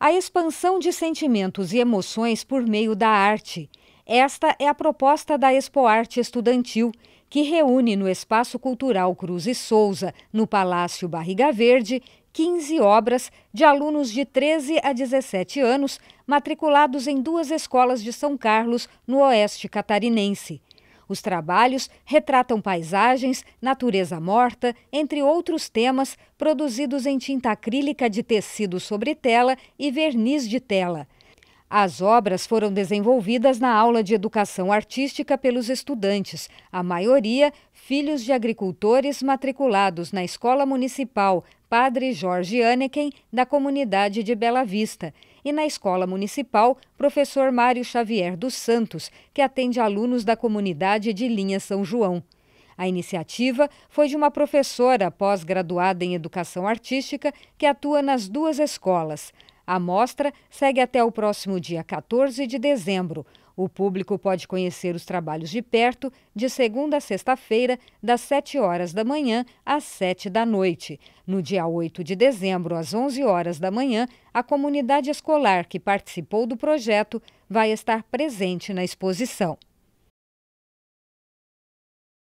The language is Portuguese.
A expansão de sentimentos e emoções por meio da arte. Esta é a proposta da Expo Arte Estudantil, que reúne no Espaço Cultural Cruz e Souza, no Palácio Barriga Verde, 15 obras de alunos de 13 a 17 anos, matriculados em duas escolas de São Carlos, no Oeste Catarinense. Os trabalhos retratam paisagens, natureza morta, entre outros temas, produzidos em tinta acrílica de tecido sobre tela e verniz de tela. As obras foram desenvolvidas na aula de educação artística pelos estudantes, a maioria filhos de agricultores matriculados na Escola Municipal Padre Jorge Anneken, da comunidade de Bela Vista, e na Escola Municipal Professor Mário Xavier dos Santos, que atende alunos da comunidade de Linha São João. A iniciativa foi de uma professora pós-graduada em Educação Artística que atua nas duas escolas. A mostra segue até o próximo dia 14 de dezembro. O público pode conhecer os trabalhos de perto de segunda a sexta-feira, das 7 horas da manhã às 7 da noite. No dia 8 de dezembro, às 11 horas da manhã, a comunidade escolar que participou do projeto vai estar presente na exposição.